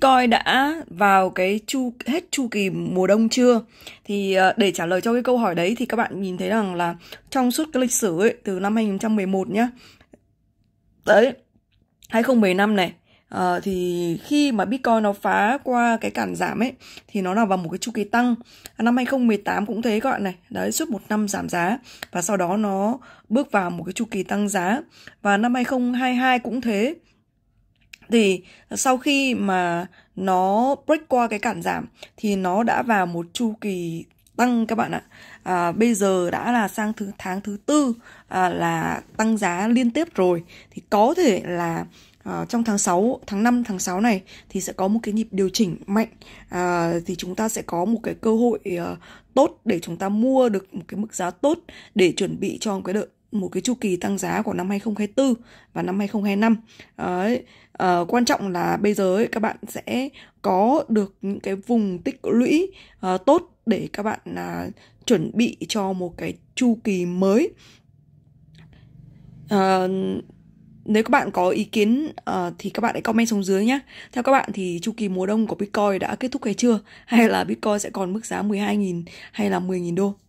Bitcoin đã vào cái chu hết chu kỳ mùa đông chưa thì ờ, để trả lời cho cái câu hỏi đấy thì các bạn nhìn thấy rằng là trong suốt cái lịch sử ấy từ năm 2011 nhá đấy 2015 này À, thì khi mà Bitcoin nó phá qua cái cản giảm ấy thì nó là vào một cái chu kỳ tăng năm 2018 cũng thế các bạn này đấy suốt một năm giảm giá và sau đó nó bước vào một cái chu kỳ tăng giá và năm 2022 cũng thế thì sau khi mà nó break qua cái cản giảm thì nó đã vào một chu kỳ tăng các bạn ạ à, bây giờ đã là sang thứ tháng thứ tư à, là tăng giá liên tiếp rồi thì có thể là À, trong tháng 6, tháng 5, tháng 6 này thì sẽ có một cái nhịp điều chỉnh mạnh à, thì chúng ta sẽ có một cái cơ hội uh, tốt để chúng ta mua được một cái mức giá tốt để chuẩn bị cho một cái đợt một cái chu kỳ tăng giá của năm 2024 và năm 2025. Đấy, à, quan trọng là bây giờ ấy, các bạn sẽ có được những cái vùng tích lũy à, tốt để các bạn à, chuẩn bị cho một cái chu kỳ mới. À, nếu các bạn có ý kiến uh, thì các bạn hãy comment xuống dưới nhé. Theo các bạn thì chu kỳ mùa đông của Bitcoin đã kết thúc hay chưa? Hay là Bitcoin sẽ còn mức giá 12.000 hay là 10.000 đô?